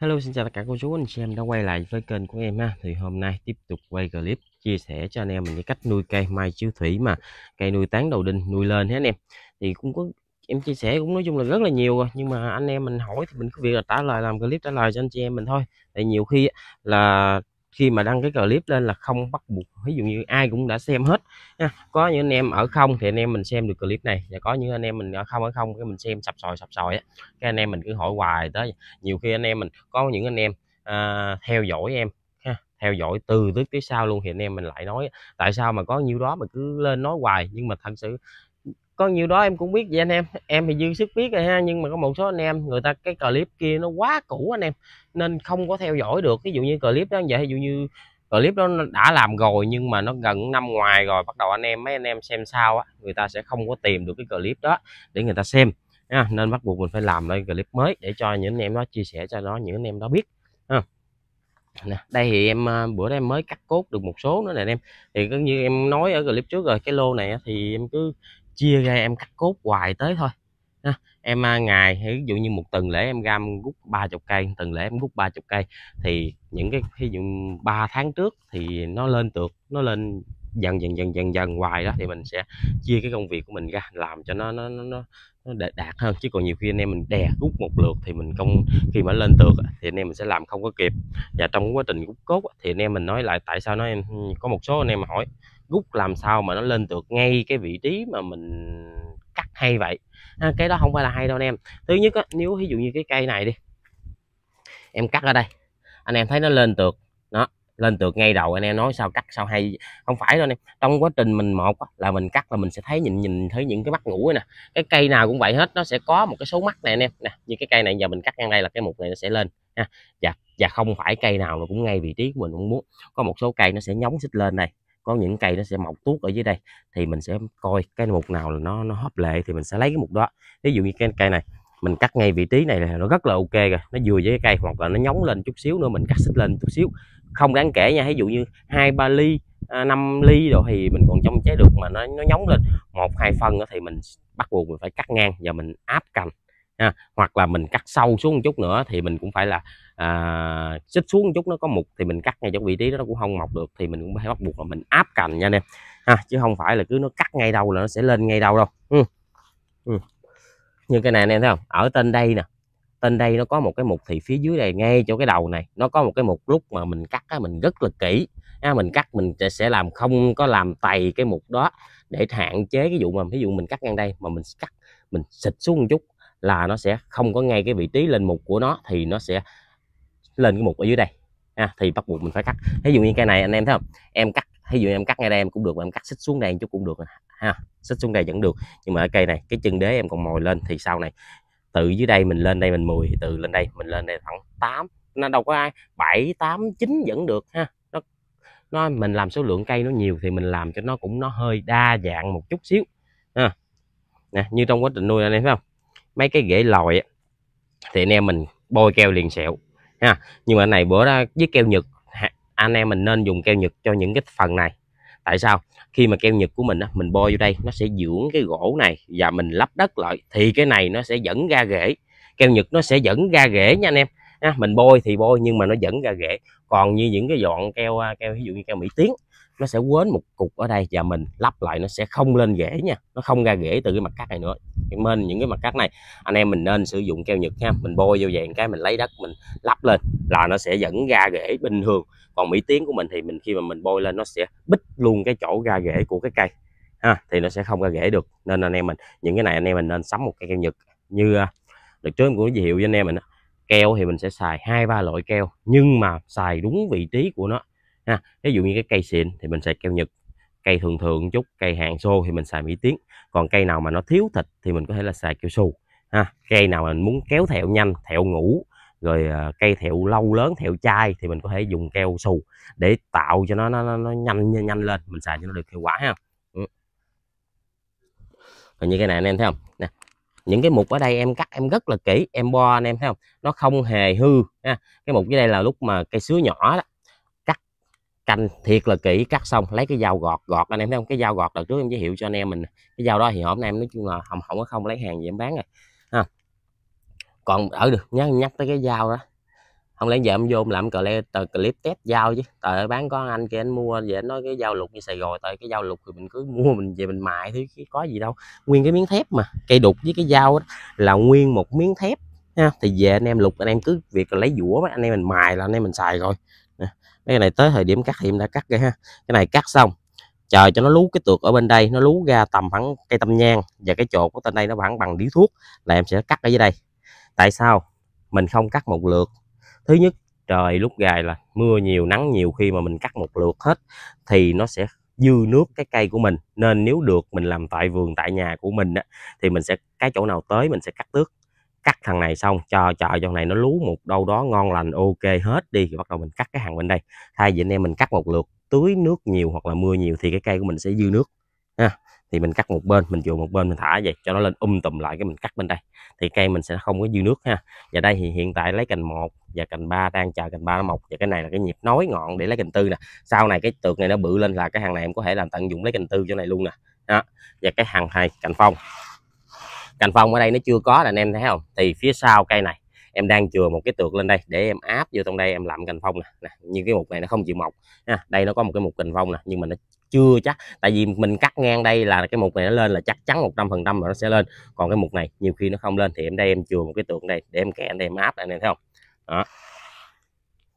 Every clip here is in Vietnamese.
Hello xin chào tất cả cô chú anh chị em đã quay lại với kênh của em ha Thì hôm nay tiếp tục quay clip chia sẻ cho anh em mình cái cách nuôi cây mai chiếu thủy mà cây nuôi tán đầu đinh nuôi lên hết anh em Thì cũng có em chia sẻ cũng nói chung là rất là nhiều rồi Nhưng mà anh em mình hỏi thì mình cứ việc là trả lời làm clip trả lời cho anh chị em mình thôi Tại nhiều khi là khi mà đăng cái clip lên là không bắt buộc ví dụ như ai cũng đã xem hết nha. có những anh em ở không thì anh em mình xem được clip này và có những anh em mình ở không ở không cái mình xem sập sòi sập sòi á cái anh em mình cứ hỏi hoài tới nhiều khi anh em mình có những anh em à, theo dõi em ha, theo dõi từ tới phía sau luôn thì anh em mình lại nói tại sao mà có nhiêu đó mà cứ lên nói hoài nhưng mà thật sự có nhiêu đó em cũng biết vậy anh em em thì dư sức biết rồi ha nhưng mà có một số anh em người ta cái clip kia nó quá cũ anh em nên không có theo dõi được ví dụ như clip đó vậy dạ, ví dụ như clip đó đã làm rồi nhưng mà nó gần năm ngoài rồi bắt đầu anh em mấy anh em xem sao á người ta sẽ không có tìm được cái clip đó để người ta xem ha. nên bắt buộc mình phải làm lại clip mới để cho những anh em đó chia sẻ cho nó những anh em đó biết ha. Nè, đây thì em à, bữa đó em mới cắt cốt được một số nữa nè em thì cứ như em nói ở clip trước rồi cái lô này thì em cứ chia ra em cắt cốt hoài tới thôi ha. em à, ngày ví dụ như một tuần lễ em ra em rút 30 cây tuần lễ em rút 30 cây thì những cái ví dụ 3 tháng trước thì nó lên được, nó lên dần dần dần dần dần hoài đó thì mình sẽ chia cái công việc của mình ra làm cho nó nó nó nó đạt hơn chứ còn nhiều khi anh em mình đè rút một lượt thì mình không khi mà lên tược thì anh em mình sẽ làm không có kịp và trong quá trình rút cốt thì anh em mình nói lại tại sao nó em ừ, có một số anh em hỏi gút làm sao mà nó lên được ngay cái vị trí mà mình cắt hay vậy à, cái đó không phải là hay đâu anh em thứ nhất á, nếu ví dụ như cái cây này đi em cắt ở đây anh em thấy nó lên được nó lên được ngay đầu anh em nói sao cắt sao hay không phải đâu anh em trong quá trình mình một á, là mình cắt là mình sẽ thấy nhìn nhìn thấy những cái mắt ngủ nè cái cây nào cũng vậy hết nó sẽ có một cái số mắt này anh em nè như cái cây này giờ mình cắt ngang đây là cái mục này nó sẽ lên ha và và không phải cây nào nó cũng ngay vị trí của mình cũng muốn có một số cây nó sẽ nhóng xích lên này có những cây nó sẽ mọc tuốt ở dưới đây thì mình sẽ coi cái mục nào là nó nó hợp lệ thì mình sẽ lấy cái mục đó ví dụ như cái cây này mình cắt ngay vị trí này là nó rất là ok rồi nó vừa với cái cây hoặc là nó nhóng lên chút xíu nữa mình cắt xích lên chút xíu không đáng kể nha ví dụ như hai ba ly 5 à, ly rồi thì mình còn trong chế được mà nó nó nhóng lên một hai phân thì mình bắt buộc mình phải cắt ngang và mình áp cành ha. hoặc là mình cắt sâu xuống một chút nữa thì mình cũng phải là à, xích xuống một chút nó có mục thì mình cắt ngay chỗ vị trí đó nó cũng không mọc được thì mình cũng phải bắt buộc là mình áp cành nha anh em ha chứ không phải là cứ nó cắt ngay đâu là nó sẽ lên ngay đâu đâu ừ. Ừ. như cái này anh em thấy không ở trên đây nè trên đây nó có một cái mục thì phía dưới này ngay chỗ cái đầu này nó có một cái mục lúc mà mình cắt á, mình rất là kỹ á, mình cắt mình sẽ làm không có làm tày cái mục đó để hạn chế cái vụ mà ví dụ mình cắt ngang đây mà mình cắt mình xịt xuống một chút là nó sẽ không có ngay cái vị trí lên mục của nó thì nó sẽ lên cái mục ở dưới đây à, thì bắt buộc mình phải cắt ví dụ như cây này anh em thấy không em cắt ví dụ em cắt ngay đây em cũng được mà em cắt xích xuống đây chút cũng được ha xích xuống đây vẫn được nhưng mà ở cây này cái chân đế em còn mồi lên thì sau này từ dưới đây mình lên đây mình mùi từ lên đây mình lên đây khoảng 8 nó đâu có ai 7 8 9 vẫn được ha nó nó mình làm số lượng cây nó nhiều thì mình làm cho nó cũng nó hơi đa dạng một chút xíu ha nè, như trong quá trình nuôi anh em thấy không mấy cái ghế lòi thì anh em mình bôi keo liền sẹo ha nhưng mà này bữa đó với keo nhật anh em mình nên dùng keo nhật cho những cái phần này tại sao khi mà keo nhật của mình á, mình bôi vô đây nó sẽ dưỡng cái gỗ này và mình lấp đất lại thì cái này nó sẽ dẫn ra rễ keo nhật nó sẽ dẫn ra rễ nha anh em ha, mình bôi thì bôi nhưng mà nó dẫn ra rễ còn như những cái dọn keo keo ví dụ như keo mỹ tiến nó sẽ quến một cục ở đây và mình lắp lại nó sẽ không lên rễ nha nó không ra rễ từ cái mặt cắt này nữa nên những cái mặt cắt này anh em mình nên sử dụng keo nhật nha, mình bôi vô vàng cái mình lấy đất mình lắp lên là nó sẽ dẫn ra rễ bình thường còn mỹ tiến của mình thì mình khi mà mình bôi lên nó sẽ bít luôn cái chỗ ra rễ của cái cây ha thì nó sẽ không ra rễ được nên anh em mình những cái này anh em mình nên sắm một cây keo nhật như à, được trước của giới thiệu với anh em mình keo thì mình sẽ xài hai ba loại keo nhưng mà xài đúng vị trí của nó ha ví dụ như cái cây xịn thì mình xài keo nhật cây thường thường chút cây hàng xô thì mình xài mỹ tiến còn cây nào mà nó thiếu thịt thì mình có thể là xài keo su ha cây nào mình muốn kéo thẹo nhanh thẹo ngủ rồi ờ, cây thẹo lâu lớn thẹo chai thì mình có thể dùng keo su để tạo cho nó nó nó nhanh nhanh lên mình xài cho nó được hiệu quả ha ừ. còn như cái này anh em thấy không nè những cái mục ở đây em cắt em rất là kỹ em bo anh em thấy không nó không hề hư ha cái mục dưới đây là lúc mà cây sứa nhỏ đó canh thiệt là kỹ cắt xong lấy cái dao gọt gọt anh em thấy không cái dao gọt đợt trước em giới thiệu cho anh em mình cái dao đó thì hôm nay em nói chung là không không có không lấy hàng gì em bán rồi ha còn ở được nhắc nhắc tới cái dao đó không lẽ giờ em vô em làm clip, clip test dao chứ tờ bán có anh kia anh mua về nói cái dao lục như sài gòn tại cái dao lục thì mình cứ mua mình về mình mài thì có gì đâu nguyên cái miếng thép mà cây đục với cái dao đó, là nguyên một miếng thép ha thì về anh em lục anh em cứ việc là lấy dũa anh em mình mài là anh em mình xài rồi cái này tới thời điểm cắt thì em đã cắt rồi ha cái này cắt xong chờ cho nó lú cái tược ở bên đây nó lú ra tầm khoảng cây tâm nhang và cái chỗ của tên đây nó khoảng bằng điếu thuốc là em sẽ cắt ở dưới đây tại sao mình không cắt một lượt thứ nhất trời lúc gài là mưa nhiều nắng nhiều khi mà mình cắt một lượt hết thì nó sẽ dư nước cái cây của mình nên nếu được mình làm tại vườn tại nhà của mình á, thì mình sẽ cái chỗ nào tới mình sẽ cắt tước cắt thằng này xong cho chờ cho này nó lú một đâu đó ngon lành ok hết đi thì bắt đầu mình cắt cái hàng bên đây thay vì anh em mình cắt một lượt tưới nước nhiều hoặc là mưa nhiều thì cái cây của mình sẽ dư nước ha thì mình cắt một bên mình chừa một bên mình thả vậy cho nó lên um tùm lại cái mình cắt bên đây thì cây mình sẽ không có dư nước ha và đây thì hiện tại lấy cành một và cành ba đang chờ cành ba nó mọc và cái này là cái nhịp nối ngọn để lấy cành tư nè sau này cái tược này nó bự lên là cái hàng này em có thể làm tận dụng lấy cành tư cho này luôn nè đó và cái hàng hai cành phong cành phong ở đây nó chưa có là anh em thấy không thì phía sau cây này em đang chừa một cái tược lên đây để em áp vô trong đây em làm cành phong nè, Như cái mục này nó không chịu mọc ha. đây nó có một cái mục cành phong nè nhưng mà nó chưa chắc tại vì mình cắt ngang đây là cái mục này nó lên là chắc chắn một trăm phần trăm là nó sẽ lên còn cái mục này nhiều khi nó không lên thì em đây em chừa một cái tượng đây để em kẹn đây em áp lại này thấy không đó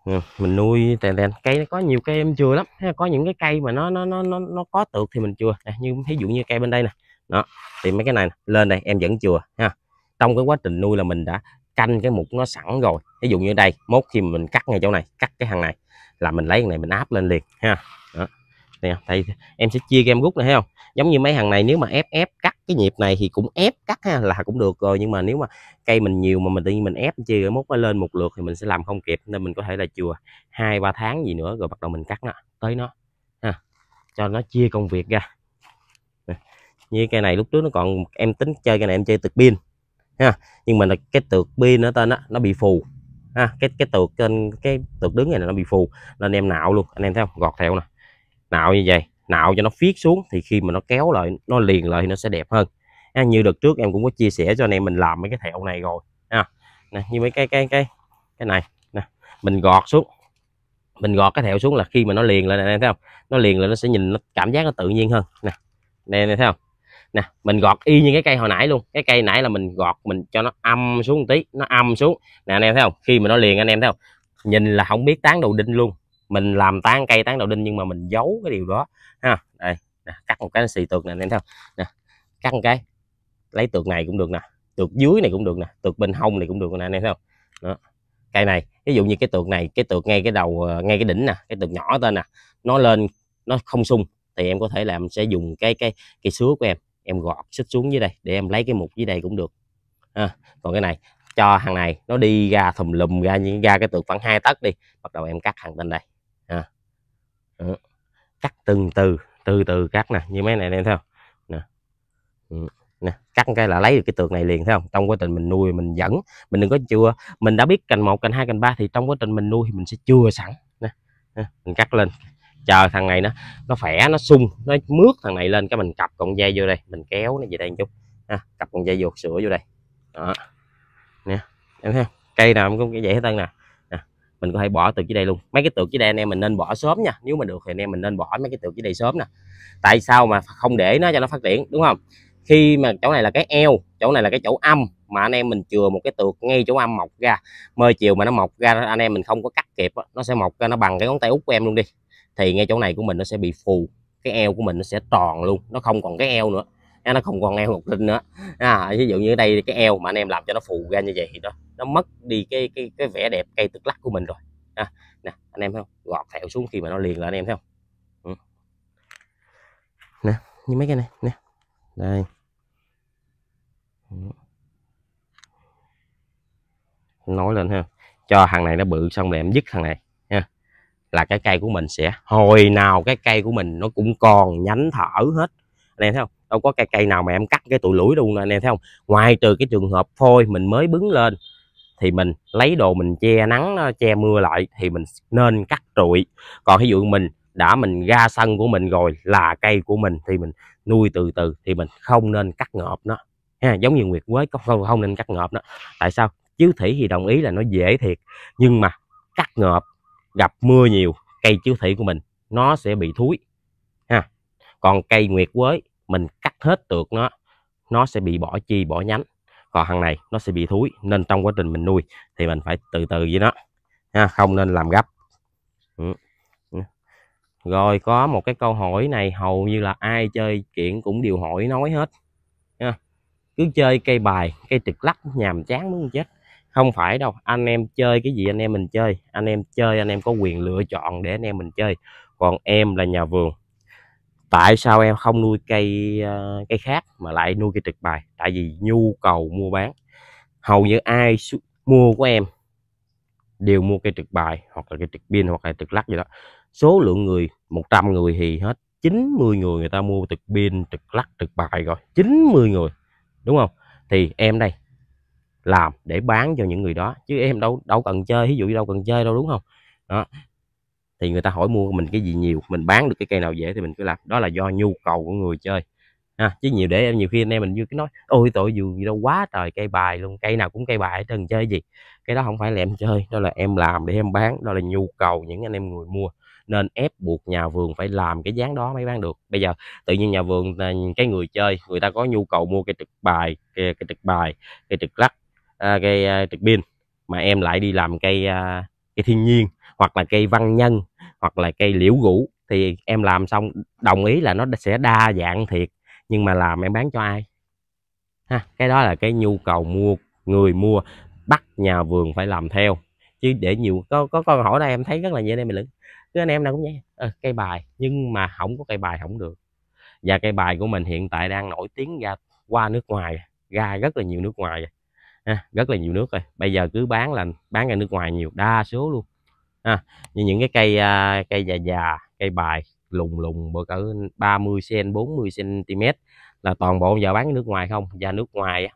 ừ, mình nuôi tèn tèn cây nó có nhiều cây em chừa lắm có những cái cây mà nó nó nó nó, nó có tược thì mình chừa như ví dụ như cây bên đây nè đó thì mấy cái này lên đây em vẫn chừa ha trong cái quá trình nuôi là mình đã canh cái mục nó sẵn rồi ví dụ như đây mốt khi mình cắt ngay chỗ này cắt cái hàng này là mình lấy cái này mình áp lên liền ha đó nè thầy em sẽ chia em rút này thấy không giống như mấy hàng này nếu mà ép ép cắt cái nhịp này thì cũng ép cắt ha, là cũng được rồi nhưng mà nếu mà cây mình nhiều mà mình tự nhiên mình ép chia cái mốt nó lên một lượt thì mình sẽ làm không kịp nên mình có thể là chừa hai ba tháng gì nữa rồi bắt đầu mình cắt nó tới nó ha cho nó chia công việc ra như cây này lúc trước nó còn em tính chơi cây này em chơi tược pin ha nhưng mà là cái tược pin nó tên đó, nó bị phù ha cái cái tược trên cái tược đứng này nó bị phù nên em nạo luôn anh em thấy không gọt theo nè nạo như vậy nạo cho nó phiết xuống thì khi mà nó kéo lại nó liền lại thì nó sẽ đẹp hơn ha, như đợt trước em cũng có chia sẻ cho anh em mình làm mấy cái thẹo này rồi ha nè, như mấy cái cái cái cái này nè mình gọt xuống mình gọt cái thẹo xuống là khi mà nó liền lên anh em thấy không nó liền lại nó sẽ nhìn nó cảm giác nó tự nhiên hơn nè nè anh thấy không nè mình gọt y như cái cây hồi nãy luôn cái cây nãy là mình gọt mình cho nó âm xuống một tí nó âm xuống nè anh em thấy không khi mà nó liền anh em thấy không nhìn là không biết tán đầu đinh luôn mình làm tán cây tán đầu đinh nhưng mà mình giấu cái điều đó ha đây nè, cắt một cái xì tược này anh em thấy không nè cắt một cái lấy tược này cũng được nè tược dưới này cũng được nè tược bên hông này cũng được nè anh em thấy không đó cây này ví dụ như cái tược này cái tược ngay cái đầu ờ, ngay cái đỉnh nè cái tược nhỏ tên nè nó lên nó không sung thì em có thể làm sẽ dùng cái cái cái sứa của em em gọt xích xuống dưới đây để em lấy cái mục dưới đây cũng được ha. còn cái này cho hàng này nó đi ra thùm lùm ra như ra cái tượng khoảng hai tấc đi bắt đầu em cắt hàng bên đây ha. cắt từng từ từ từ cắt nè như mấy này em theo. nè. Ừ, nè cắt cái là lấy được cái tượng này liền thấy không trong quá trình mình nuôi mình dẫn mình đừng có chưa mình đã biết cành một cành hai cành ba thì trong quá trình mình nuôi thì mình sẽ chưa sẵn nè. nè. mình cắt lên chờ thằng này nó nó khỏe nó sung nó mướt thằng này lên cái mình cặp con dây vô đây mình kéo nó về đây một chút ha, cặp con dây vột sữa vô đây đó nè em thấy không cây nào cũng vậy hết tân nè mình có thể bỏ từ dưới đây luôn mấy cái tượng dưới đây anh em mình nên bỏ sớm nha nếu mà được thì anh em mình nên bỏ mấy cái tượng dưới đây sớm nè tại sao mà không để nó cho nó phát triển đúng không khi mà chỗ này là cái eo chỗ này là cái chỗ âm mà anh em mình chừa một cái tược ngay chỗ âm mọc ra mơ chiều mà nó mọc ra anh em mình không có cắt kịp nó sẽ mọc ra nó bằng cái ngón tay út của em luôn đi thì ngay chỗ này của mình nó sẽ bị phù cái eo của mình nó sẽ tròn luôn nó không còn cái eo nữa à, nó không còn eo một tinh nữa à, ví dụ như đây cái eo mà anh em làm cho nó phù ra như vậy thì nó nó mất đi cái cái cái vẻ đẹp cây tực lắc của mình rồi à, nè anh em thấy không gọt thẹo xuống khi mà nó liền là anh em thấy không ừ. nè như mấy cái này nè đây ừ. nói lên ha cho thằng này nó bự xong rồi em dứt thằng này là cái cây của mình sẽ hồi nào cái cây của mình nó cũng còn nhánh thở hết anh em thấy không đâu có cây cây nào mà em cắt cái tụi lũi luôn nè anh em thấy không ngoài trừ cái trường hợp phôi mình mới bứng lên thì mình lấy đồ mình che nắng ờ, che mưa lại thì mình nên cắt trụi còn ví dụ mình đã mình ra sân của mình rồi là cây của mình thì mình nuôi từ từ thì mình không nên cắt ngợp nó ha giống như nguyệt quế không không nên cắt ngợp nó tại sao chứ thủy thì đồng ý là nó dễ thiệt nhưng mà cắt ngợp gặp mưa nhiều cây chiếu thị của mình nó sẽ bị thúi ha còn cây nguyệt quế mình cắt hết tược nó nó sẽ bị bỏ chi bỏ nhánh còn hằng này nó sẽ bị thúi nên trong quá trình mình nuôi thì mình phải từ từ với nó ha không nên làm gấp ừ. rồi có một cái câu hỏi này hầu như là ai chơi kiện cũng đều hỏi nói hết ha cứ chơi cây bài cây trực lắc nhàm chán muốn chết không phải đâu anh em chơi cái gì anh em mình chơi anh em chơi anh em có quyền lựa chọn để anh em mình chơi còn em là nhà vườn tại sao em không nuôi cây ờ, cây khác mà lại nuôi cây trực bài tại vì nhu cầu mua bán hầu như ai mua của em đều mua cây trực bài hoặc là cây trực pin hoặc là trực lắc gì đó số lượng người 100 người thì hết 90 người người ta mua trực pin trực lắc trực bài rồi 90 người đúng không thì em đây làm để bán cho những người đó chứ em đâu đâu cần chơi ví dụ đâu cần chơi đâu đúng không đó thì người ta hỏi mua mình cái gì nhiều mình bán được cái cây nào dễ thì mình cứ làm đó là do nhu cầu của người chơi à, chứ nhiều để em nhiều khi anh em mình như cái nói ôi tội dù gì đâu quá trời cây bài luôn cây nào cũng cây bài hết trơn chơi gì cái đó không phải là em chơi đó là em làm để em bán đó là nhu cầu những anh em người mua nên ép buộc nhà vườn phải làm cái dáng đó mới bán được bây giờ tự nhiên nhà vườn à, cái người chơi người ta có nhu cầu mua cây trực bài cây cái trực bài cây trực lắc À, cây à, trực biên mà em lại đi làm cây à, cây thiên nhiên hoặc là cây văn nhân hoặc là cây liễu gũ thì em làm xong đồng ý là nó sẽ đa dạng thiệt nhưng mà làm em bán cho ai ha cái đó là cái nhu cầu mua người mua bắt nhà vườn phải làm theo chứ để nhiều có có câu hỏi đây em thấy rất là nhiều đây mình lửng cứ anh em nào cũng vậy à, cây bài nhưng mà không có cây bài không được và cây bài của mình hiện tại đang nổi tiếng ra qua nước ngoài ra rất là nhiều nước ngoài à, rất là nhiều nước rồi bây giờ cứ bán là bán ra nước ngoài nhiều đa số luôn à, như những cái cây uh, cây già già cây bài lùng lùng bữa cỡ 30 cm 40 cm là toàn bộ giờ bán nước ngoài không Ra nước ngoài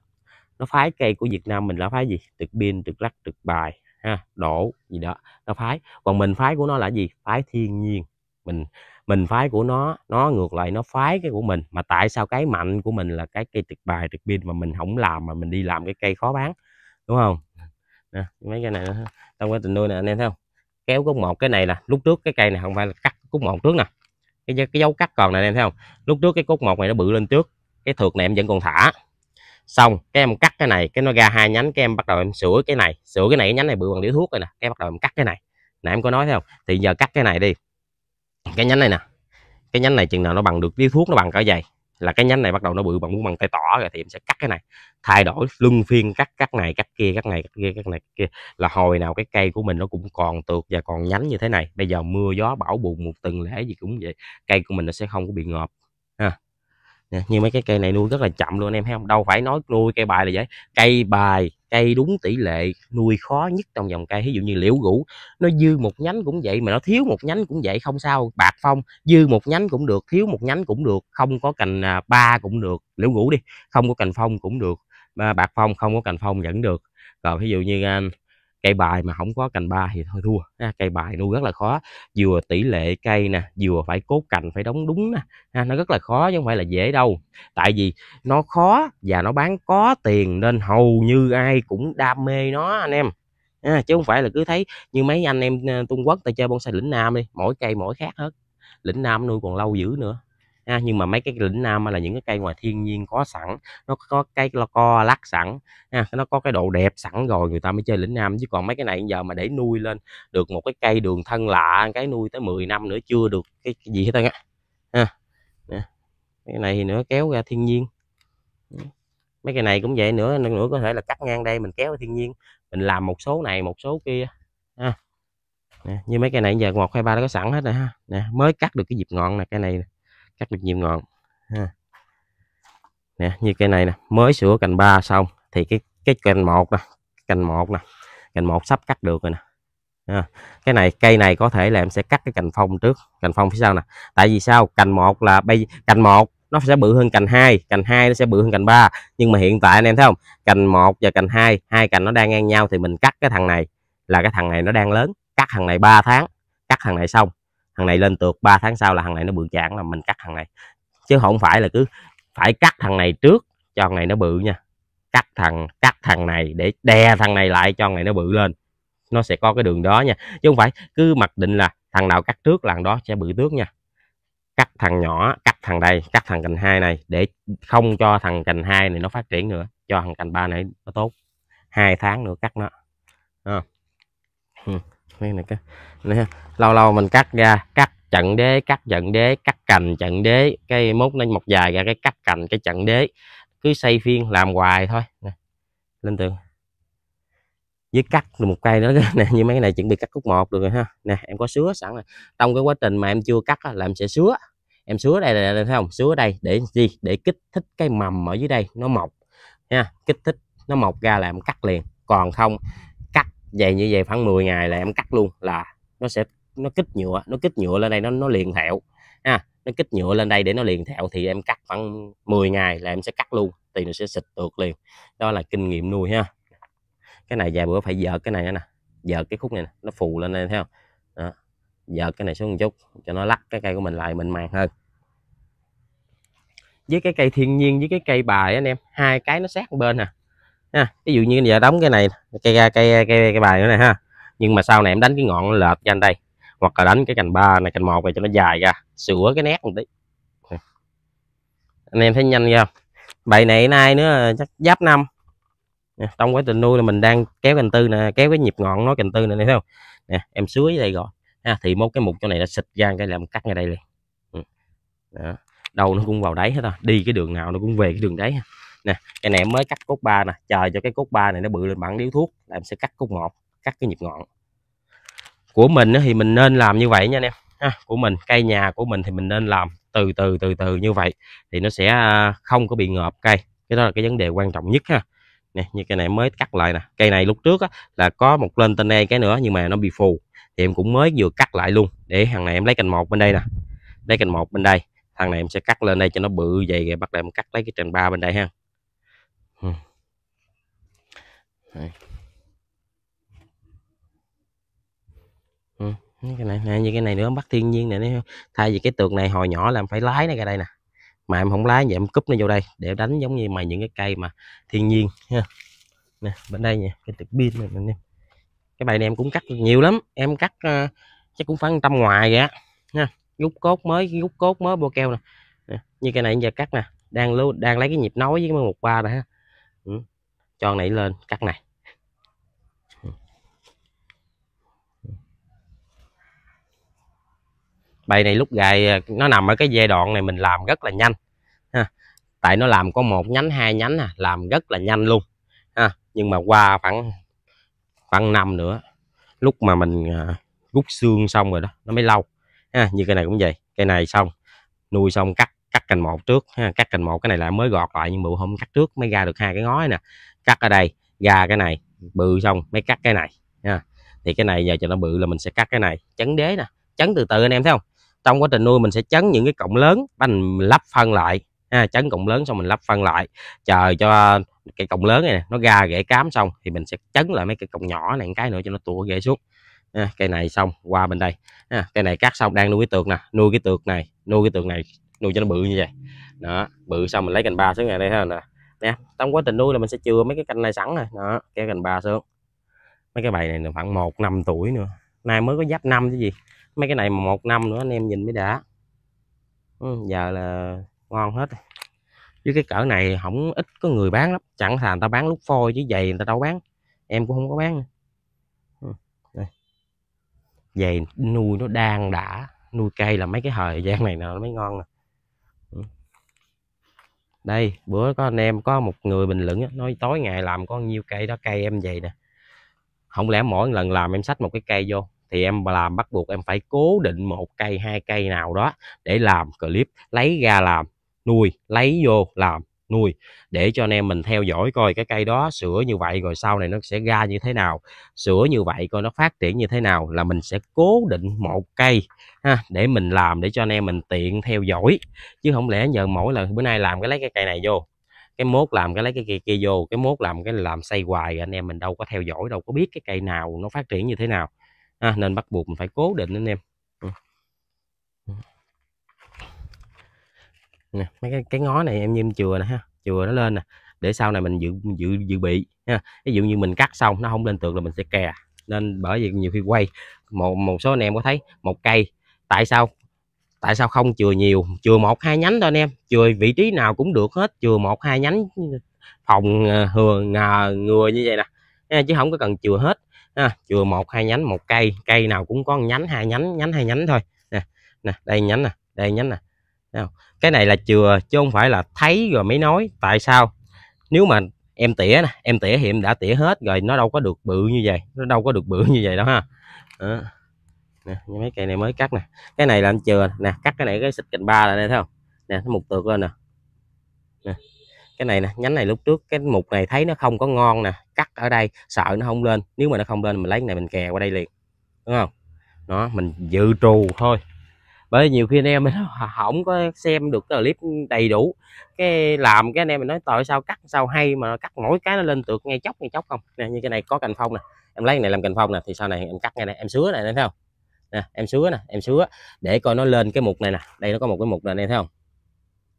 nó phái cây của Việt Nam mình là phái gì trực pin trực lắc trực bài ha đổ gì đó nó phái còn mình phái của nó là gì phái thiên nhiên mình mình phái của nó nó ngược lại nó phái cái của mình mà tại sao cái mạnh của mình là cái cây trực bài trực pin mà mình không làm mà mình đi làm cái cây khó bán đúng không nè, mấy cái này trong quá trình nuôi này anh em thấy không kéo cúc một cái này là lúc trước cái cây này không phải là cắt cúc một trước nè cái, cái dấu cắt còn này anh em thấy không lúc trước cái cúc một này nó bự lên trước cái thược này em vẫn còn thả xong cái em cắt cái này cái nó ra hai nhánh cái em bắt đầu em sửa cái này sửa cái này cái nhánh này bự bằng đĩa thuốc rồi nè cái bắt đầu em cắt cái này nãy em có nói thấy không thì giờ cắt cái này đi cái nhánh này nè cái nhánh này chừng nào nó bằng được điếu thuốc nó bằng cỡ dày là cái nhánh này bắt đầu nó bự bằng muốn bằng tay tỏ rồi thì em sẽ cắt cái này thay đổi luân phiên cắt cắt này cắt kia cắt này cắt kia cắt này cắt kia là hồi nào cái cây của mình nó cũng còn tược và còn nhánh như thế này bây giờ mưa gió bão bùn một tuần lễ gì cũng vậy cây của mình nó sẽ không có bị ngợp nè, như mấy cái cây này nuôi rất là chậm luôn anh em thấy không đâu phải nói nuôi cây bài là vậy cây bài cây đúng tỷ lệ nuôi khó nhất trong dòng cây ví dụ như liễu gũ nó dư một nhánh cũng vậy mà nó thiếu một nhánh cũng vậy không sao bạc phong dư một nhánh cũng được thiếu một nhánh cũng được không có cành à, ba cũng được liễu gũ đi không có cành phong cũng được bạc phong không có cành phong vẫn được rồi ví dụ như à, cây bài mà không có cành ba thì thôi thua ha, cây bài nuôi rất là khó vừa tỷ lệ cây nè vừa phải cốt cành phải đóng đúng nè ha, nó rất là khó chứ không phải là dễ đâu tại vì nó khó và nó bán có tiền nên hầu như ai cũng đam mê nó anh em ha, chứ không phải là cứ thấy như mấy anh em ờ, Trung Quốc ta chơi bonsai lĩnh Nam đi mỗi cây mỗi khác hết lĩnh Nam nuôi còn lâu dữ nữa ha. nhưng mà mấy cái lĩnh nam là những cái cây ngoài thiên nhiên có sẵn nó có cái co lắc sẵn ha. nó có cái độ đẹp sẵn rồi người ta mới chơi lĩnh nam chứ còn mấy cái này giờ mà để nuôi lên được một cái cây đường thân lạ cái nuôi tới 10 năm nữa chưa được cái, cái gì hết á ha. cái này thì nữa kéo ra thiên nhiên mấy cái này cũng vậy nữa nên nữa có thể là cắt ngang đây mình kéo thiên nhiên mình làm một số này một số kia ha nè, như mấy cây này giờ ngọt khoai ba nó có sẵn hết rồi ha nè mới cắt được cái dịp ngọn nè cây này nè cắt được nhiều ngọn ha. nè như cây này nè mới sửa cành ba xong thì cái cái cành một nè cành một nè cành một sắp cắt được rồi nè à, cái này cây này có thể là em sẽ cắt cái cành phong trước cành phong phía sau nè tại vì sao cành một là bây cành một nó sẽ bự hơn cành hai cành hai nó sẽ bự hơn cành ba nhưng mà hiện tại anh em thấy không cành một và cành hai hai cành nó đang ngang nhau thì mình cắt cái thằng này là cái thằng này nó đang lớn cắt thằng này 3 tháng cắt thằng này xong thằng này lên tược 3 tháng sau là thằng này nó bự chản là mình cắt thằng này chứ không phải là cứ phải cắt thằng này trước cho thằng này nó bự nha cắt thằng cắt thằng này để đè thằng này lại cho thằng này nó bự lên nó sẽ có cái đường đó nha chứ không phải cứ mặc định là thằng nào cắt trước là thằng đó sẽ bự trước nha cắt thằng nhỏ cắt thằng đây cắt thằng cành hai này để không cho thằng cành hai này nó phát triển nữa cho thằng cành ba này nó tốt hai tháng nữa cắt nó à đây này cái này, lâu lâu mình cắt ra cắt chặn đế cắt chặn đế cắt cành chặn đế cây mốt nó mọc dài ra cái cắt cành cái chặn đế cứ xây phiên làm hoài thôi nè. lên tường với cắt được một cây đó, nè như mấy cái này chuẩn bị cắt cúc một được rồi ha nè em có sứa sẵn rồi trong cái quá trình mà em chưa cắt là em sẽ sứa em sứa đây là thấy không sứa đây để gì để kích thích cái mầm ở dưới đây nó mọc nha kích thích nó mọc ra là em cắt liền còn không dày như vậy khoảng 10 ngày là em cắt luôn là nó sẽ nó kích nhựa nó kích nhựa lên đây nó nó liền thẹo ha nó kích nhựa lên đây để nó liền thẹo thì em cắt khoảng 10 ngày là em sẽ cắt luôn thì nó sẽ xịt được liền đó là kinh nghiệm nuôi ha cái này vài bữa phải dở cái này nè dở cái khúc này nè. nó phù lên đây theo dở cái này xuống một chút cho nó lắc cái cây của mình lại mình màng hơn với cái cây thiên nhiên với cái cây bài anh em hai cái nó sát bên nè à ha ví dụ như giờ đóng cái này cây ra cây cây, cây bài nữa này ha nhưng mà sau này em đánh cái ngọn lệch ra đây hoặc là đánh cái cành ba này cành một này cho nó dài ra sửa cái nét một tí anh em thấy nhanh không bài này nay nữa chắc giáp năm trong quá trình nuôi là mình đang kéo cành tư nè kéo cái nhịp ngọn nó cành tư này thấy không nè em suối đây rồi ha thì một cái mục chỗ này là xịt ra cái làm cắt ngay đây liền ừ. Đó. đầu nó cũng vào đáy hết rồi đi cái đường nào nó cũng về cái đường đấy nè cái này em mới cắt cốt ba nè chờ cho cái cốt ba này nó bự lên bằng điếu thuốc là em sẽ cắt cốt ngọt cắt cái nhịp ngọn của mình thì mình nên làm như vậy nha anh em ha, của mình cây nhà của mình thì mình nên làm từ từ từ từ như vậy thì nó sẽ à, không có bị ngợp cây cái đó là cái vấn đề quan trọng nhất ha nè như cây này mới cắt lại nè cây này lúc trước á, là có một lên tên đây e cái nữa nhưng mà nó bị phù thì em cũng mới vừa cắt lại luôn để thằng này em lấy cành một bên đây nè lấy cành một bên đây thằng này em sẽ cắt lên đây cho nó bự vậy rồi bắt đầu em cắt lấy cái cành ba bên đây ha Đấy. Ừ, cái này nè như cái này nữa bắt thiên nhiên này nữa thay vì cái tượng này hồi nhỏ làm phải lái này ra đây nè mà em không lái vậy em cúp nó vô đây để đánh giống như mà những cái cây mà thiên nhiên ha nè bên đây nè cái tượng pin này nè cái bài này em cũng cắt nhiều lắm em cắt uh, chắc cũng khoảng tâm ngoài vậy á ha rút cốt mới rút cốt mới bô keo nè. nè như cái này giờ cắt nè đang lưu đang lấy cái nhịp nối với một ba rồi ha ừ cho nảy lên cắt này bài này lúc gài nó nằm ở cái giai đoạn này mình làm rất là nhanh ha. tại nó làm có một nhánh hai nhánh à, làm rất là nhanh luôn ha. nhưng mà qua khoảng khoảng năm nữa lúc mà mình à, rút xương xong rồi đó nó mới lâu ha. như cái này cũng vậy cây này xong nuôi xong cắt cắt cành một trước ha. cắt cành một cái này là mới gọt lại nhưng mà hôm cắt trước mới ra được hai cái ngói nè cắt ở đây ra cái này bự xong mới cắt cái này nha thì cái này giờ cho nó bự là mình sẽ cắt cái này chấn đế nè chấn từ từ anh em thấy không trong quá trình nuôi mình sẽ chấn những cái cọng lớn banh lắp phân lại ha, chấn cọng lớn xong mình lắp phân lại chờ cho cái cọng lớn này nè, nó ra rễ cám xong thì mình sẽ chấn lại mấy cái cọng nhỏ này cái nữa cho nó tua rễ xuống ha, cây này xong qua bên đây ha, cây này cắt xong đang nuôi cái tược nè nuôi cái tược này nuôi cái tược này nuôi cho nó bự như vậy đó bự xong mình lấy cành ba xuống ngay đây ha nè nè trong quá trình nuôi là mình sẽ chừa mấy cái cành này sẵn rồi đó cái cành bà sương mấy cái bài này là khoảng một năm tuổi nữa nay mới có giáp năm chứ gì mấy cái này một năm nữa anh em nhìn mới đã ừ, giờ là ngon hết với cái cỡ này không ít có người bán lắm chẳng thà người ta bán lúc phôi chứ giày người ta đâu bán em cũng không có bán ừ, nuôi nó đang đã nuôi cây là mấy cái thời gian này nó mới ngon nè đây bữa có anh em có một người bình luận nói tối ngày làm có nhiêu cây đó cây em vậy nè không lẽ mỗi lần làm em xách một cái cây vô thì em làm bắt buộc em phải cố định một cây hai cây nào đó để làm clip lấy ra làm nuôi lấy vô làm nuôi để cho anh em mình theo dõi coi cái cây đó sửa như vậy rồi sau này nó sẽ ra như thế nào sửa như vậy coi nó phát triển như thế nào là mình sẽ cố định một cây ha, để mình làm để cho anh em mình tiện theo dõi chứ không lẽ giờ mỗi lần bữa nay làm cái lấy cái cây này vô cái mốt làm cái lấy cái kia kia vô cái mốt làm cái làm xây hoài anh em mình đâu có theo dõi đâu có biết cái cây nào nó phát triển như thế nào ha, nên bắt buộc mình phải cố định anh em nè, mấy cái, cái ngó này em nhim chừa nè ha chừa nó lên nè để sau này mình dự dự dự bị ha ví dụ như mình cắt xong nó không lên tượng là mình sẽ kè nên bởi vì nhiều khi quay một một số anh em có thấy một cây tại sao tại sao không chừa nhiều chừa một hai nhánh thôi anh em chừa vị trí nào cũng được hết chừa một hai nhánh phòng ờ, hừa ngờ người như vậy nè chứ không có cần chừa hết ha. chừa một hai nhánh một cây cây nào cũng có nhánh hai nhánh nhánh hai nhánh thôi nè nè đây nhánh nè đây nhánh nè cái này là chừa chứ không phải là thấy rồi mới nói tại sao nếu mà em tỉa nè em tỉa thì em đã tỉa hết rồi nó đâu có được bự như vậy nó đâu có được bự như vậy đó ha đó. Nè, mấy cây này mới cắt nè cái này là anh chừa nè cắt cái này cái xịt cành ba lại đây thấy không nè nó mục tược lên nè. nè cái này nè nhánh này lúc trước cái mục này thấy nó không có ngon nè cắt ở đây sợ nó không lên nếu mà nó không lên mình lấy cái này mình kè qua đây liền đúng không nó mình dự trù thôi bởi vì nhiều khi anh em mình không có xem được cái clip đầy đủ cái làm cái anh em mình nói tại sao cắt sao hay mà cắt mỗi cái nó lên tược ngay chóc ngay chóc không nè như cái này có cành phong nè em lấy cái này làm cành phong nè thì sau này em cắt ngay này em sứa này thấy không nè em sứa nè em sứa để coi nó lên cái mục này nè đây nó có một cái mục này em thấy không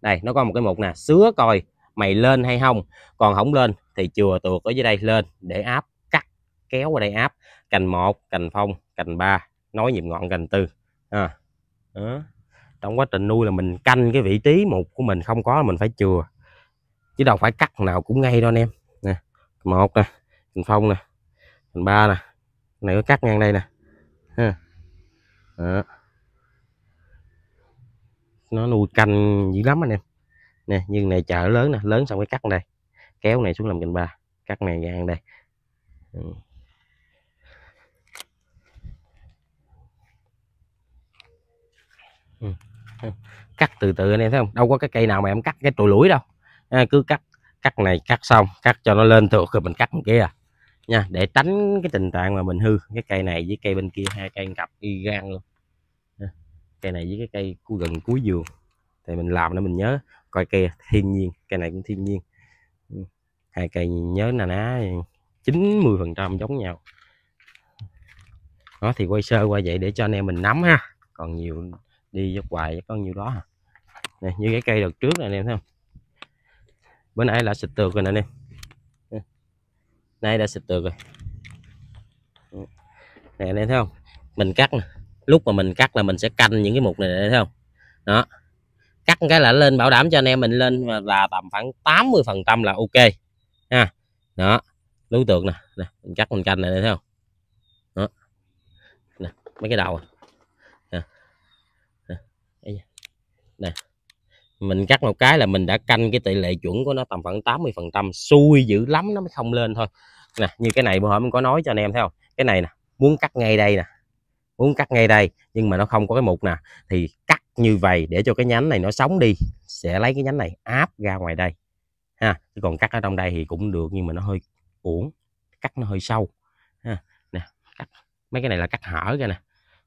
đây nó có một cái mục nè sứa coi mày lên hay không còn không lên thì chừa tuột ở dưới đây lên để áp cắt kéo qua đây áp cành một cành phong cành ba nói nhịp ngọn cành tư à, đó. Ờ. trong quá trình nuôi là mình canh cái vị trí mục của mình không có mình phải chừa chứ đâu phải cắt nào cũng ngay đâu anh em nè một nè thành phong nè thành ba nè này có cắt ngang đây nè ha đó. nó nuôi canh dữ lắm anh em nè nhưng này chợ lớn nè lớn xong cái cắt đây kéo này xuống làm cành ba cắt này ngang đây ừ. Ừ. cắt từ từ anh em thấy không đâu có cái cây nào mà em cắt cái trụ lũi đâu à, cứ cắt cắt này cắt xong cắt cho nó lên thuộc rồi mình cắt bên kia à. nha để tránh cái tình trạng mà mình hư cái cây này với cây bên kia hai cây cặp y gan luôn à, cây này với cái cây gần cuối vườn thì mình làm để mình nhớ coi cây thiên nhiên cây này cũng thiên nhiên ừ, hai cây nhớ là ná 90 phần trăm giống nhau đó thì quay sơ qua vậy để cho anh em mình nắm ha còn nhiều đi dốc hoài có nhiêu đó à. này, như cái cây đợt trước này anh em thấy không bữa nay là xịt tược rồi nè anh em nay đã xịt tược rồi ừ. nè anh em thấy không mình cắt nè. lúc mà mình cắt là mình sẽ canh những cái mục này này thấy không đó cắt cái là lên bảo đảm cho anh em mình lên là tầm khoảng 80 phần trăm là ok ha đó đối tượng nè, nè mình cắt mình canh này thấy không đó nè mấy cái đầu này. nè mình cắt một cái là mình đã canh cái tỷ lệ chuẩn của nó tầm khoảng 80 phần trăm xui dữ lắm nó mới không lên thôi nè như cái này bữa hôm có nói cho anh em thấy không cái này nè muốn cắt ngay đây nè muốn cắt ngay đây nhưng mà nó không có cái mục nè thì cắt như vậy để cho cái nhánh này nó sống đi sẽ lấy cái nhánh này áp ra ngoài đây ha chứ còn cắt ở trong đây thì cũng được nhưng mà nó hơi uổng cắt nó hơi sâu ha nè cắt mấy cái này là cắt hở ra nè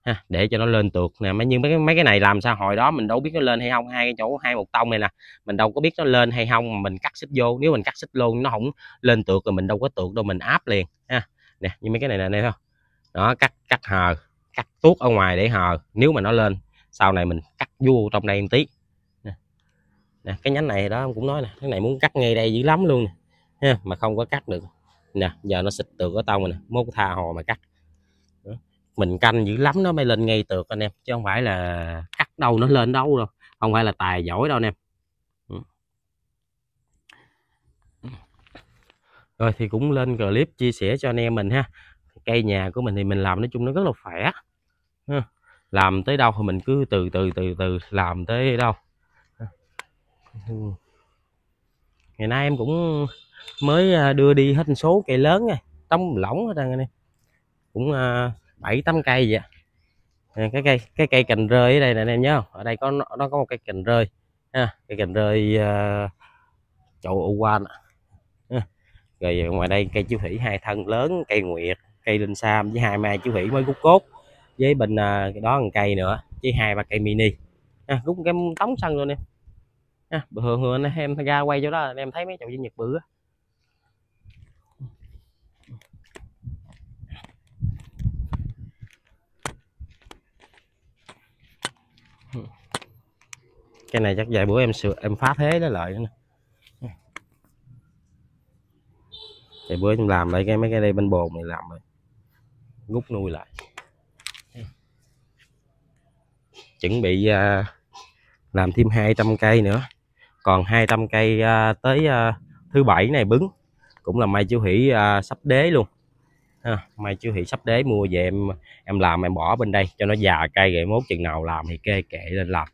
ha, để cho nó lên tược nè mấy nhưng mấy, mấy cái này làm sao hồi đó mình đâu biết nó lên hay không hai cái chỗ hai một tông này nè mình đâu có biết nó lên hay không mà mình cắt xích vô nếu mình cắt xích luôn nó không lên tược rồi mình đâu có tược đâu mình áp liền ha nè như mấy cái này nè đây thôi. đó cắt cắt hờ cắt tuốt ở ngoài để hờ nếu mà nó lên sau này mình cắt vô trong đây một tí nè, nè cái nhánh này đó cũng nói nè cái này muốn cắt ngay đây dữ lắm luôn nè ha, mà không có cắt được nè giờ nó xịt được cái tông nè mốt tha hồ mà cắt mình canh dữ lắm nó mới lên ngay tược anh em chứ không phải là cắt đâu nó lên đâu đâu không phải là tài giỏi đâu anh em ừ. rồi thì cũng lên clip chia sẻ cho anh em mình ha cây nhà của mình thì mình làm nói chung nó rất là khỏe ừ. làm tới đâu thì mình cứ từ từ từ từ làm tới đâu ừ. ngày nay em cũng mới à, đưa đi hết số cây lớn này tông lỏng hết anh em cũng à, bảy tám cây vậy à, cái cây cái cây cành rơi ở đây nè anh em nhớ không ở đây có nó có một cây cành rơi ha cây cành rơi chậu u quan rồi ngoài đây cây chiếu thủy hai thân lớn cây nguyệt cây linh sam với hai mai chiếu thủy mới gút cốt với bình uh, à, đó một cây nữa với hai ba cây mini à, gút cái tống sân luôn em à, thường hường anh em ra quay chỗ đó anh em thấy mấy chậu dinh nhật bự á cái này chắc vài bữa em sửa em phá thế nó lại nữa vài bữa em làm lại cái mấy cái đây bên bồn này làm rồi gút nuôi lại chuẩn bị uh, làm thêm 200 cây nữa còn 200 cây uh, tới uh, thứ bảy này bứng cũng là mai chiêu hỷ uh, sắp đế luôn ha, mai chiêu hỷ sắp đế mua về em em làm em bỏ bên đây cho nó già cây rồi mốt chừng nào làm thì kê kệ lên làm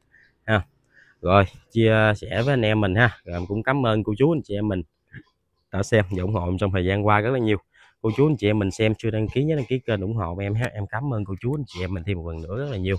ha rồi chia sẻ với anh em mình ha rồi cũng cảm ơn cô chú anh chị em mình đã xem và ủng hộ em trong thời gian qua rất là nhiều cô chú anh chị em mình xem chưa đăng ký nhớ đăng ký kênh ủng hộ em ha em cảm ơn cô chú anh chị em mình thêm một lần nữa rất là nhiều